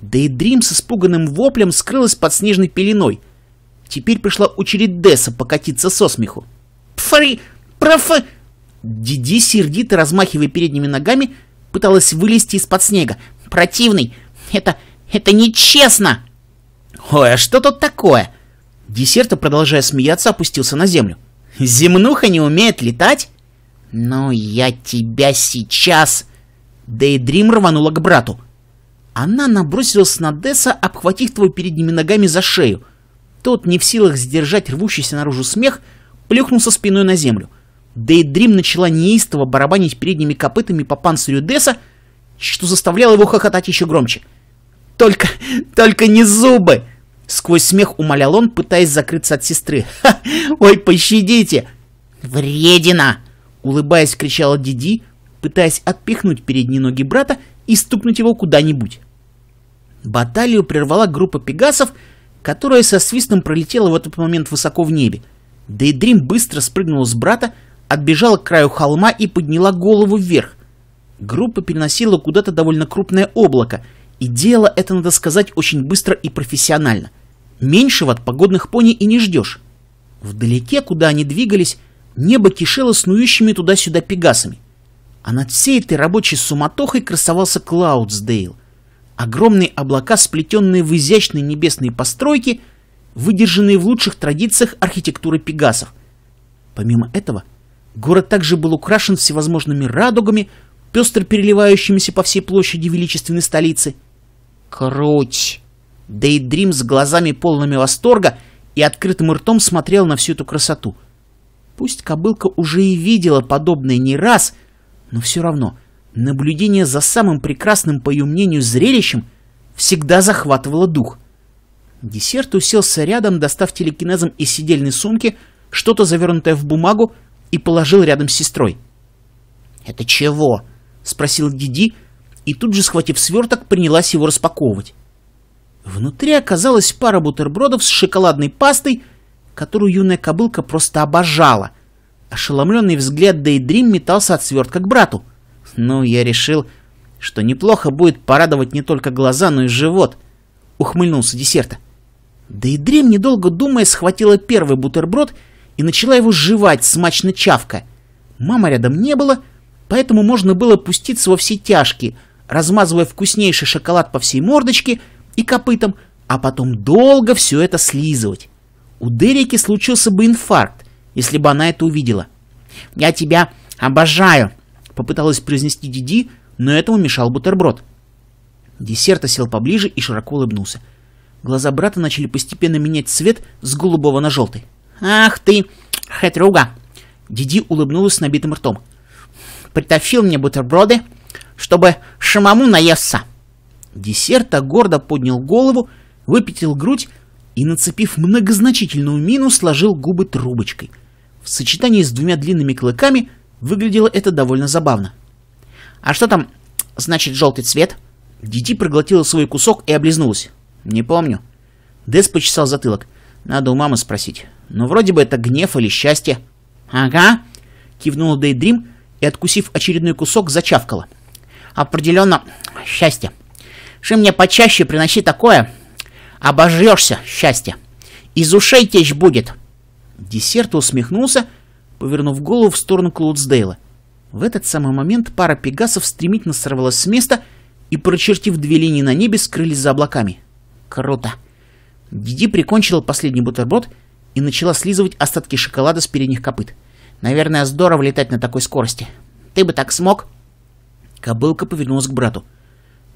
Да и Дрим с испуганным воплем скрылась под снежной пеленой. Теперь пришла очередь Десса покатиться со смеху. «Пфари! Профа!» Диди, сердито размахивая передними ногами, пыталась вылезти из-под снега. «Противный! Это... это нечестно!» «Ой, а что тут такое?» Десерта, продолжая смеяться, опустился на землю. «Земнуха не умеет летать?» «Ну, я тебя сейчас...» Дейдрим рванула к брату. Она набросилась на Десса, обхватив его передними ногами за шею. Тот, не в силах сдержать рвущийся наружу смех, плюхнулся спиной на землю. Дейдрим начала неистово барабанить передними копытами по панцирю Десса, что заставляло его хохотать еще громче. «Только... только не зубы!» Сквозь смех умолял он, пытаясь закрыться от сестры. «Ха! Ой, пощадите!» «Вредина!» — улыбаясь, кричала Диди, пытаясь отпихнуть передние ноги брата и стукнуть его куда-нибудь. Баталию прервала группа пегасов, которая со свистом пролетела в этот момент высоко в небе. Дейдрим быстро спрыгнула с брата, отбежала к краю холма и подняла голову вверх. Группа переносила куда-то довольно крупное облако, и дело это, надо сказать, очень быстро и профессионально. Меньшего от погодных пони и не ждешь. Вдалеке, куда они двигались, небо кишело снующими туда-сюда пегасами. А над всей этой рабочей суматохой красовался Клаудсдейл. Огромные облака, сплетенные в изящные небесные постройки, выдержанные в лучших традициях архитектуры пегасов. Помимо этого, город также был украшен всевозможными радугами, пестро переливающимися по всей площади величественной столицы – Круч! Дейдрим с глазами полными восторга и открытым ртом смотрел на всю эту красоту. Пусть кобылка уже и видела подобное не раз, но все равно наблюдение за самым прекрасным, по ее мнению, зрелищем всегда захватывало дух. Десерт уселся рядом, достав телекинезом из сидельной сумки что-то завернутое в бумагу и положил рядом с сестрой. «Это чего?» — спросил Диди, и тут же, схватив сверток, принялась его распаковывать. Внутри оказалась пара бутербродов с шоколадной пастой, которую юная кобылка просто обожала. Ошеломленный взгляд Дейдрим метался от свертка к брату. Ну, я решил, что неплохо будет порадовать не только глаза, но и живот. Ухмыльнулся десерта. Дейдрим, недолго думая, схватила первый бутерброд и начала его жевать, смачно чавка. Мама рядом не было, поэтому можно было пуститься во все тяжкие — размазывая вкуснейший шоколад по всей мордочке и копытам, а потом долго все это слизывать. У Дерики случился бы инфаркт, если бы она это увидела. «Я тебя обожаю!» — попыталась произнести Диди, но этому мешал бутерброд. Десерта сел поближе и широко улыбнулся. Глаза брата начали постепенно менять цвет с голубого на желтый. «Ах ты, хэтруга!» Диди улыбнулась с набитым ртом. «Притащил мне бутерброды, чтобы а самому наесться. Десерта гордо поднял голову, выпятил грудь и, нацепив многозначительную мину, сложил губы трубочкой. В сочетании с двумя длинными клыками выглядело это довольно забавно. «А что там значит желтый цвет?» Диди проглотила свой кусок и облизнулась. «Не помню». Дес почесал затылок. «Надо у мамы спросить. Но вроде бы это гнев или счастье». «Ага», — кивнула Дейдрим и, откусив очередной кусок, зачавкала определенно счастье. Ши мне почаще приноси такое, обожрешься счастье. Из ушей течь будет. Десерт усмехнулся, повернув голову в сторону Клоудсдейла. В этот самый момент пара пегасов стремительно сорвалась с места и, прочертив две линии на небе, скрылись за облаками. Круто. Диди прикончила последний бутерброд и начала слизывать остатки шоколада с передних копыт. Наверное, здорово летать на такой скорости. Ты бы так смог? Кобылка повернулась к брату.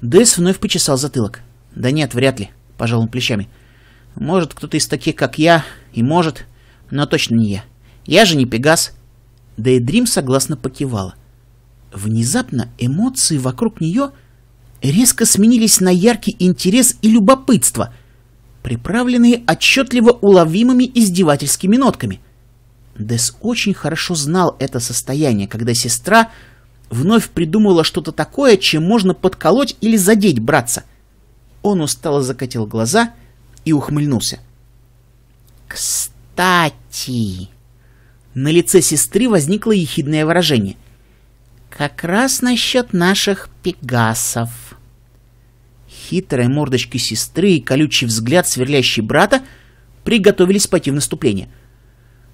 Дэйс вновь почесал затылок. «Да нет, вряд ли», — пожал он плечами. «Может, кто-то из таких, как я, и может, но точно не я. Я же не Пегас». Да и Дрим согласно покивала. Внезапно эмоции вокруг нее резко сменились на яркий интерес и любопытство, приправленные отчетливо уловимыми издевательскими нотками. Дес очень хорошо знал это состояние, когда сестра вновь придумала что-то такое, чем можно подколоть или задеть братца. Он устало закатил глаза и ухмыльнулся. «Кстати...» На лице сестры возникло ехидное выражение. «Как раз насчет наших пегасов». Хитрые мордочки сестры и колючий взгляд, сверлящий брата, приготовились пойти в наступление.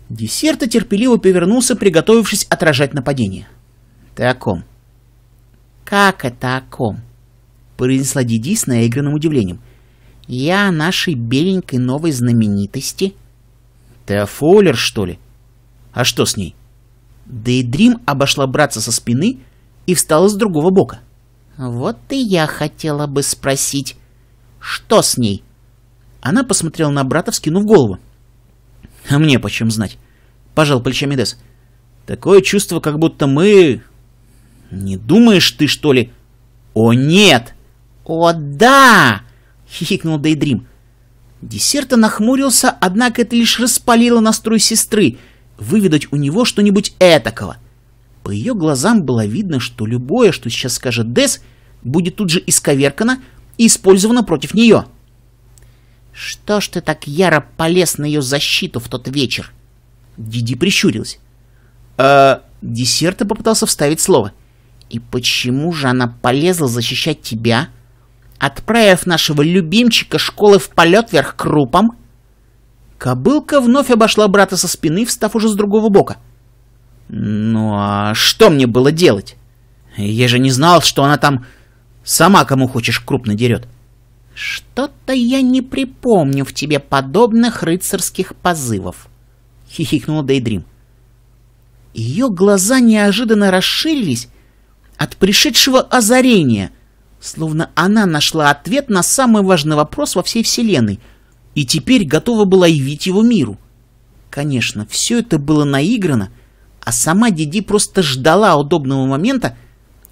Десерта терпеливо повернулся, приготовившись отражать нападение. «Ты о ком?» «Как это о ком?» — произнесла Диди с наигранным удивлением. «Я о нашей беленькой новой знаменитости». «Ты о Фоулер, что ли? А что с ней?» Дейдрим обошла братца со спины и встала с другого бока. «Вот и я хотела бы спросить, что с ней?» Она посмотрела на брата, вскинув голову. «А мне почем знать?» — пожал плечами Дес. «Такое чувство, как будто мы «Не думаешь ты, что ли?» «О, нет!» «О, да!» — хихикнул Дейдрим. Десерта нахмурился, однако это лишь распалило настрой сестры, выведать у него что-нибудь этакого. По ее глазам было видно, что любое, что сейчас скажет Дес, будет тут же исковеркано и использовано против нее. «Что ж ты так яро полез на ее защиту в тот вечер?» Диди прищурилась. «Э, Десерта попытался вставить слово. И почему же она полезла защищать тебя, отправив нашего любимчика школы в полет вверх крупом? Кобылка вновь обошла брата со спины, встав уже с другого бока. Ну а что мне было делать? Я же не знал, что она там сама кому хочешь крупно дерет. Что-то я не припомню в тебе подобных рыцарских позывов, хихикнула Дейдрим. Ее глаза неожиданно расширились, от пришедшего озарения, словно она нашла ответ на самый важный вопрос во всей Вселенной и теперь готова была явить его миру. Конечно, все это было наиграно, а сама Диди просто ждала удобного момента,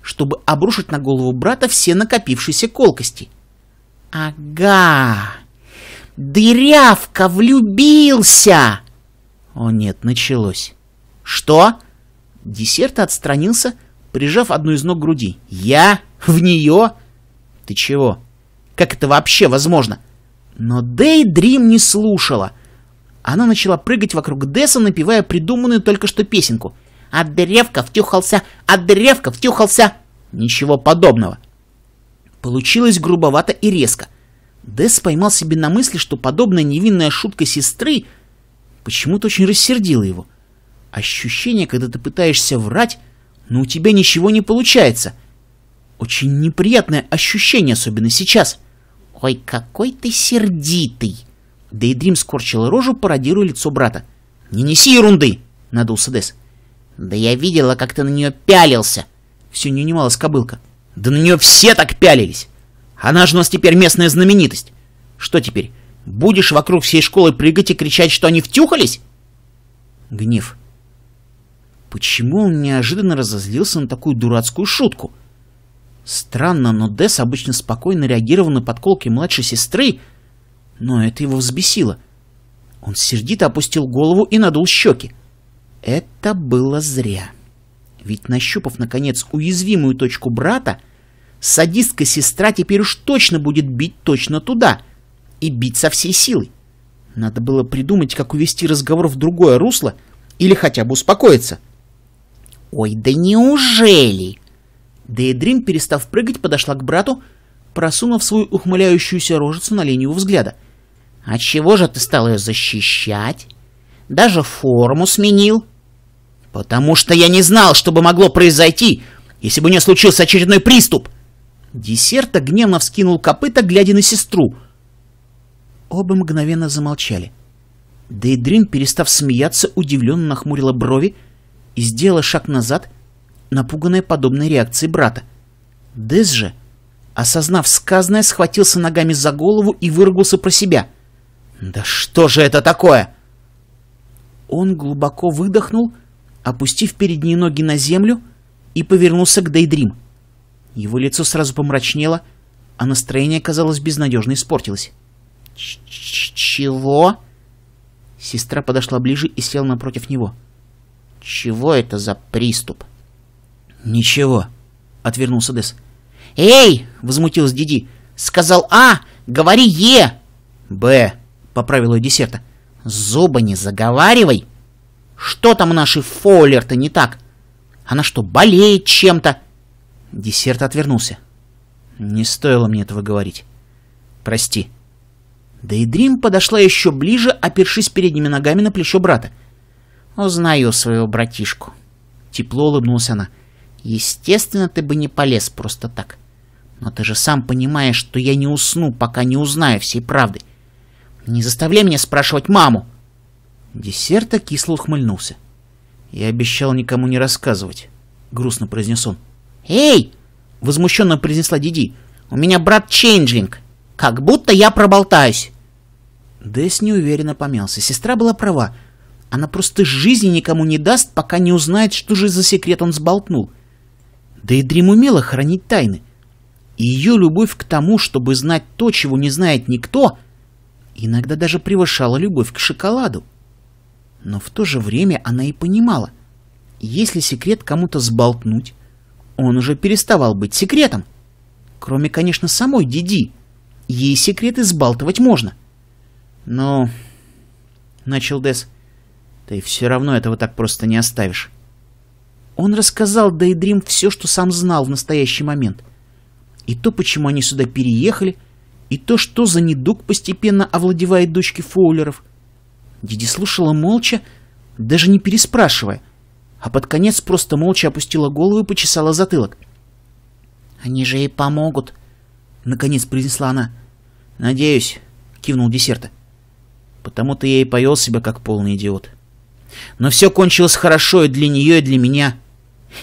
чтобы обрушить на голову брата все накопившиеся колкости. «Ага! Дырявка влюбился!» О нет, началось. «Что?» Десерт отстранился, прижав одну из ног к груди. «Я? В нее?» «Ты чего? Как это вообще возможно?» Но Дрим не слушала. Она начала прыгать вокруг Десса, напевая придуманную только что песенку. «От деревка втюхался! От деревка втюхался!» Ничего подобного. Получилось грубовато и резко. Десс поймал себе на мысли, что подобная невинная шутка сестры почему-то очень рассердила его. Ощущение, когда ты пытаешься врать, но у тебя ничего не получается. Очень неприятное ощущение, особенно сейчас. Ой, какой ты сердитый. Дейдрим скорчила рожу, пародируя лицо брата. Не неси ерунды, надулся Дес. Да я видела, как ты на нее пялился. Все не унималась кобылка. Да на нее все так пялились. Она же у нас теперь местная знаменитость. Что теперь, будешь вокруг всей школы прыгать и кричать, что они втюхались? Гнев. Почему он неожиданно разозлился на такую дурацкую шутку? Странно, но Десс обычно спокойно реагировал на подколки младшей сестры, но это его взбесило. Он сердито опустил голову и надул щеки. Это было зря. Ведь, нащупав, наконец, уязвимую точку брата, садистка сестра теперь уж точно будет бить точно туда. И бить со всей силой. Надо было придумать, как увести разговор в другое русло или хотя бы успокоиться. — «Ой, да неужели?» Дейдрим, перестав прыгать, подошла к брату, просунув свою ухмыляющуюся рожицу на линию взгляда. «А чего же ты стал ее защищать? Даже форму сменил?» «Потому что я не знал, что бы могло произойти, если бы у нее случился очередной приступ!» Десерта гневно вскинул копыта, глядя на сестру. Оба мгновенно замолчали. Дейдрин, перестав смеяться, удивленно нахмурила брови, и сделала шаг назад, напуганная подобной реакцией брата. Дес же, осознав сказанное, схватился ногами за голову и выругался про себя. «Да что же это такое?» Он глубоко выдохнул, опустив передние ноги на землю, и повернулся к Дейдрим. Его лицо сразу помрачнело, а настроение, казалось, безнадежно испортилось. «Ч -ч «Чего?» Сестра подошла ближе и села напротив него. Чего это за приступ? Ничего, отвернулся Дес. Эй! возмутился Диди. Сказал А, говори Е! Б, поправил поправила десерта. Зубы не заговаривай! Что там у нашей Фоулер-то не так? Она что, болеет чем-то? Десерт отвернулся. Не стоило мне этого говорить. Прости. Да и Дрим подошла еще ближе, опершись передними ногами на плечо брата. — «Узнаю своего братишку». Тепло улыбнулась она. «Естественно, ты бы не полез просто так. Но ты же сам понимаешь, что я не усну, пока не узнаю всей правды. Не заставляй меня спрашивать маму!» Десерта кисло ухмыльнулся. «Я обещал никому не рассказывать», — грустно произнес он. «Эй!» — возмущенно произнесла Диди. «У меня брат Чейнджлинг. Как будто я проболтаюсь!» Дэс неуверенно помялся. Сестра была права. Она просто жизни никому не даст, пока не узнает, что же за секрет он сболтнул. Да и Дрим умела хранить тайны. И ее любовь к тому, чтобы знать то, чего не знает никто, иногда даже превышала любовь к шоколаду. Но в то же время она и понимала, если секрет кому-то сболтнуть, он уже переставал быть секретом. Кроме, конечно, самой Диди. Ей секреты сбалтывать можно. Но... — начал Дес. Ты все равно этого так просто не оставишь. Он рассказал Дейдрим все, что сам знал в настоящий момент. И то, почему они сюда переехали, и то, что за недуг постепенно овладевает дочки Фоулеров. Диди слушала молча, даже не переспрашивая, а под конец просто молча опустила голову и почесала затылок. «Они же ей помогут», — наконец произнесла она. «Надеюсь», — кивнул десерта. «Потому-то я и повел себя как полный идиот». Но все кончилось хорошо и для нее, и для меня.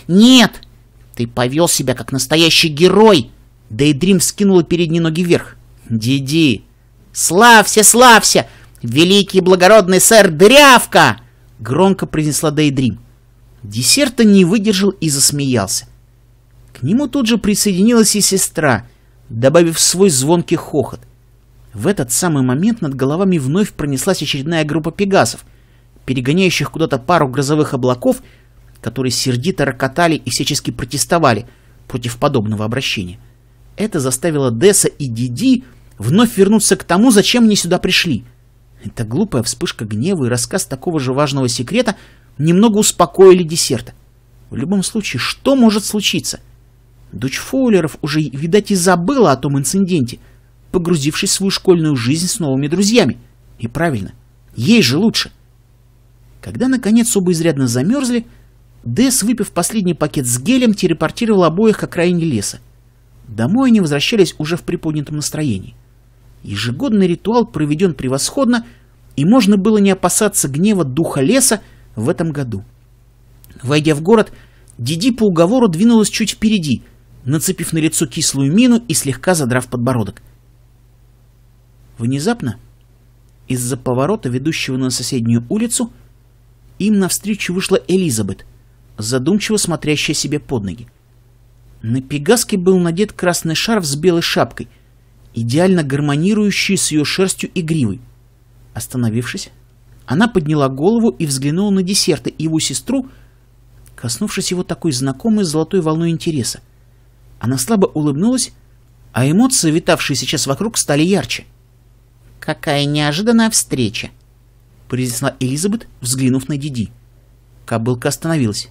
«Нет! Ты повел себя как настоящий герой!» Да и Дрим скинула передние ноги вверх. «Диди!» «Славься, славься! Великий благородный сэр дрявка! Громко произнесла Дейдрим. Десерта не выдержал и засмеялся. К нему тут же присоединилась и сестра, добавив свой звонкий хохот. В этот самый момент над головами вновь пронеслась очередная группа пегасов — перегоняющих куда-то пару грозовых облаков, которые сердито рокотали и всячески протестовали против подобного обращения. Это заставило Десса и Диди вновь вернуться к тому, зачем они сюда пришли. Эта глупая вспышка гнева и рассказ такого же важного секрета немного успокоили десерта. В любом случае, что может случиться? Дочь Фоулеров уже, видать, и забыла о том инциденте, погрузившись в свою школьную жизнь с новыми друзьями. И правильно, ей же лучше — когда, наконец, оба изрядно замерзли, Дэс, выпив последний пакет с гелем, телепортировал обоих к окраине леса. Домой они возвращались уже в приподнятом настроении. Ежегодный ритуал проведен превосходно, и можно было не опасаться гнева духа леса в этом году. Войдя в город, Диди по уговору двинулась чуть впереди, нацепив на лицо кислую мину и слегка задрав подбородок. Внезапно из-за поворота, ведущего на соседнюю улицу, им навстречу вышла Элизабет, задумчиво смотрящая себе под ноги. На пегаске был надет красный шарф с белой шапкой, идеально гармонирующий с ее шерстью и гривой. Остановившись, она подняла голову и взглянула на десерта и его сестру, коснувшись его такой знакомой золотой волной интереса. Она слабо улыбнулась, а эмоции, витавшие сейчас вокруг, стали ярче. «Какая неожиданная встреча!» произнесла Элизабет, взглянув на Диди. Кобылка остановилась.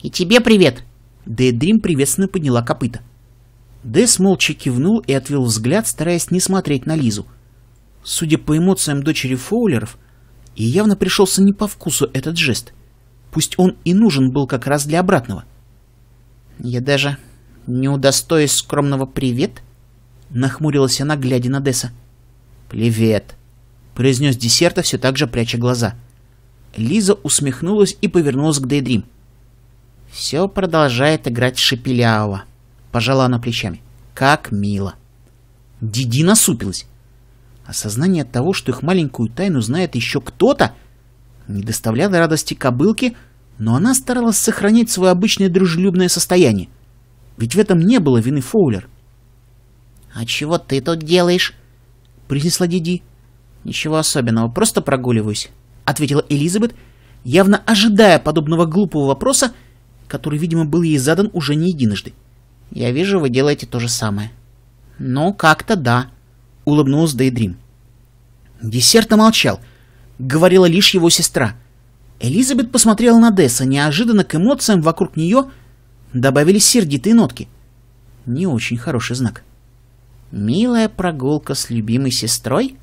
«И тебе привет!» Дэйдрим приветственно подняла копыта. Дэс молча кивнул и отвел взгляд, стараясь не смотреть на Лизу. Судя по эмоциям дочери Фоулеров, ей явно пришелся не по вкусу этот жест. Пусть он и нужен был как раз для обратного. «Я даже не удостоюсь скромного привет?» — нахмурилась она, глядя на Десса. «Привет!» — произнес десерта, все так же пряча глаза. Лиза усмехнулась и повернулась к Дейдрим. «Все продолжает играть Шепеляова», — пожала она плечами. «Как мило». Диди насупилась. Осознание того, что их маленькую тайну знает еще кто-то, не доставляло радости кобылке, но она старалась сохранить свое обычное дружелюбное состояние. Ведь в этом не было вины Фоулер. «А чего ты тут делаешь?» — принесла Диди. «Ничего особенного, просто прогуливаюсь», — ответила Элизабет, явно ожидая подобного глупого вопроса, который, видимо, был ей задан уже не единожды. «Я вижу, вы делаете то же самое». «Ну, как-то да», — улыбнулась Дейдрим. Десерт молчал. Говорила лишь его сестра. Элизабет посмотрела на Десса. Неожиданно к эмоциям вокруг нее добавились сердитые нотки. Не очень хороший знак. «Милая прогулка с любимой сестрой?»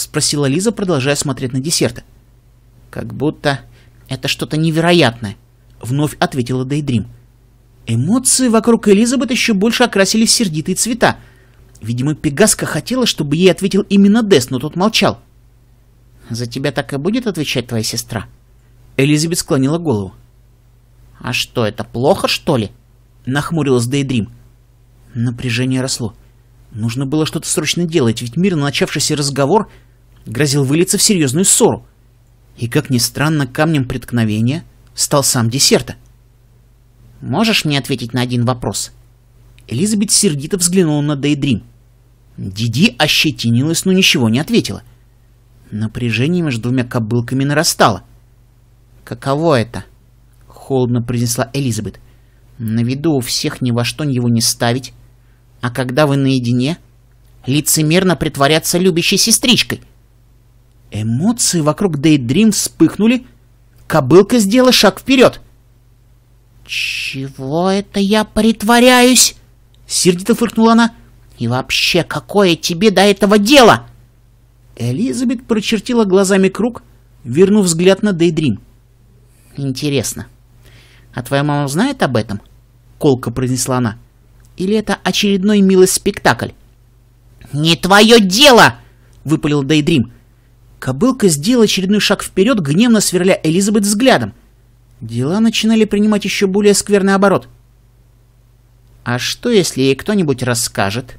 спросила Лиза, продолжая смотреть на десерты. Как будто это что-то невероятное, вновь ответила Дейдрим. Эмоции вокруг Элизабет еще больше окрасились сердитые цвета. Видимо, Пегаска хотела, чтобы ей ответил именно Дес, но тот молчал. «За тебя так и будет отвечать твоя сестра?» Элизабет склонила голову. «А что, это плохо, что ли?» Нахмурилась Дейдрим. Напряжение росло. Нужно было что-то срочно делать, ведь мир начавшийся разговор грозил вылиться в серьезную ссору. И, как ни странно, камнем преткновения стал сам десерта. «Можешь мне ответить на один вопрос?» Элизабет сердито взглянула на Дейдрим. Диди ощетинилась, но ничего не ответила. Напряжение между двумя кобылками нарастало. «Каково это?» — холодно произнесла Элизабет. «На виду у всех ни во что его не ставить. А когда вы наедине, лицемерно притворяться любящей сестричкой». Эмоции вокруг Daydream вспыхнули. Кобылка сделала шаг вперед. «Чего это я притворяюсь?» Сердито фыркнула она. «И вообще, какое тебе до этого дело?» Элизабет прочертила глазами круг, вернув взгляд на Дейдрим. «Интересно, а твоя мама знает об этом?» — колко произнесла она. «Или это очередной милый спектакль?» «Не твое дело!» — выпалил Дейдрим. Кобылка сделала очередной шаг вперед, гневно сверля Элизабет взглядом. Дела начинали принимать еще более скверный оборот. «А что, если ей кто-нибудь расскажет?»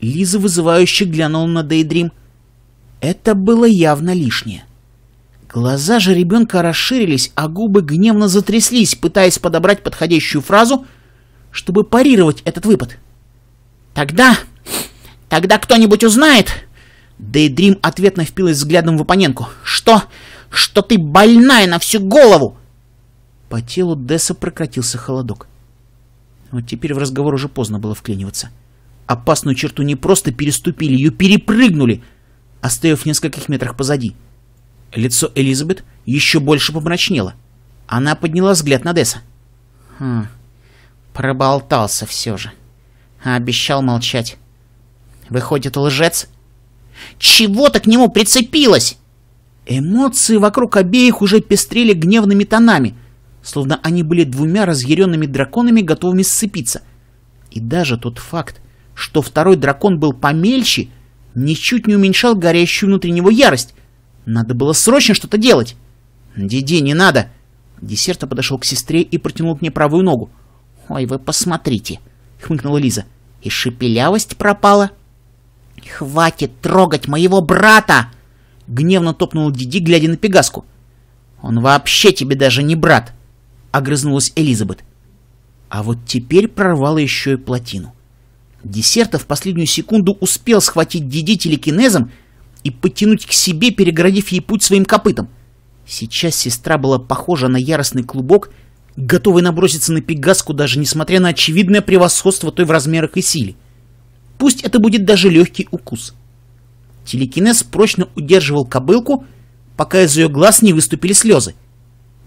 Лиза вызывающе глянула на Дейдрим. Это было явно лишнее. Глаза же ребенка расширились, а губы гневно затряслись, пытаясь подобрать подходящую фразу, чтобы парировать этот выпад. «Тогда... тогда кто-нибудь узнает!» Дейдрим ответно впилась взглядом в оппонентку. «Что? Что ты больная на всю голову?» По телу Десса прокатился холодок. Вот теперь в разговор уже поздно было вклиниваться. Опасную черту не просто переступили, ее перепрыгнули, оставив в нескольких метрах позади. Лицо Элизабет еще больше помрачнело. Она подняла взгляд на Десса. «Хм, проболтался все же. Обещал молчать. Выходит, лжец чего-то к нему прицепилось. Эмоции вокруг обеих уже пестрели гневными тонами, словно они были двумя разъяренными драконами, готовыми сцепиться. И даже тот факт, что второй дракон был помельче, ничуть не уменьшал горящую внутри него ярость. Надо было срочно что-то делать. «Диди, не надо!» Десерта подошел к сестре и протянул к ней правую ногу. «Ой, вы посмотрите!» — хмыкнула Лиза. «И шепелявость пропала!» «Хватит трогать моего брата!» — гневно топнул Диди, глядя на Пегаску. «Он вообще тебе даже не брат!» — огрызнулась Элизабет. А вот теперь прорвало еще и плотину. Десерта в последнюю секунду успел схватить Диди телекинезом и подтянуть к себе, перегородив ей путь своим копытом. Сейчас сестра была похожа на яростный клубок, готовый наброситься на Пегаску, даже несмотря на очевидное превосходство той в размерах и силе. Пусть это будет даже легкий укус. Телекинез прочно удерживал кобылку, пока из ее глаз не выступили слезы.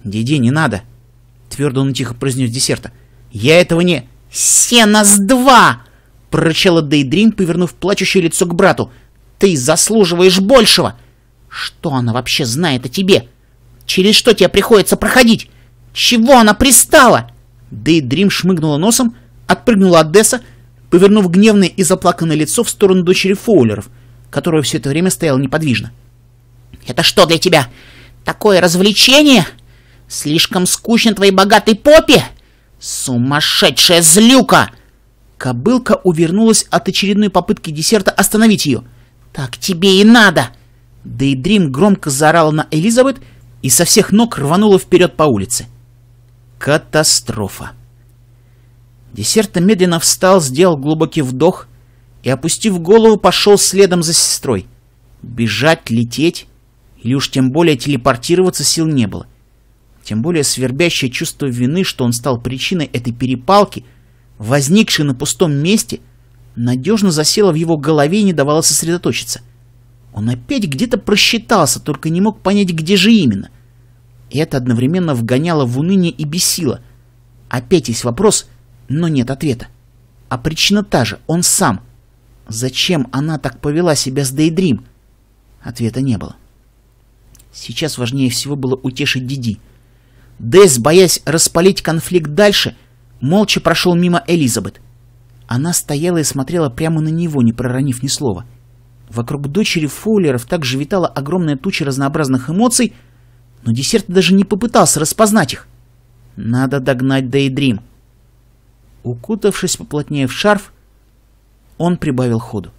«Диди, не надо!» — твердо он тихо произнес десерта. «Я этого не...» «Все с два!» — прорычала Дейдрим, повернув плачущее лицо к брату. «Ты заслуживаешь большего!» «Что она вообще знает о тебе? Через что тебе приходится проходить? Чего она пристала?» Дейдрим шмыгнула носом, отпрыгнула от Десса, повернув гневное и заплаканное лицо в сторону дочери Фоулеров, которая все это время стояла неподвижно. «Это что для тебя? Такое развлечение? Слишком скучно твоей богатой попе? Сумасшедшая злюка!» Кобылка увернулась от очередной попытки десерта остановить ее. «Так тебе и надо!» Дейдрим громко заорала на Элизабет и со всех ног рванула вперед по улице. Катастрофа. Десерта медленно встал, сделал глубокий вдох и, опустив голову, пошел следом за сестрой. Бежать, лететь или уж тем более телепортироваться сил не было. Тем более свербящее чувство вины, что он стал причиной этой перепалки, возникшей на пустом месте, надежно засело в его голове и не давало сосредоточиться. Он опять где-то просчитался, только не мог понять, где же именно. И это одновременно вгоняло в уныние и бесило. Опять есть вопрос — но нет ответа. А причина та же, он сам. Зачем она так повела себя с Дейдрим? Ответа не было. Сейчас важнее всего было утешить Диди. Дэс, боясь распалить конфликт дальше, молча прошел мимо Элизабет. Она стояла и смотрела прямо на него, не проронив ни слова. Вокруг дочери Фоулеров также витала огромная туча разнообразных эмоций, но десерт даже не попытался распознать их. Надо догнать Дейдрим. Укутавшись поплотнее в шарф, он прибавил ходу.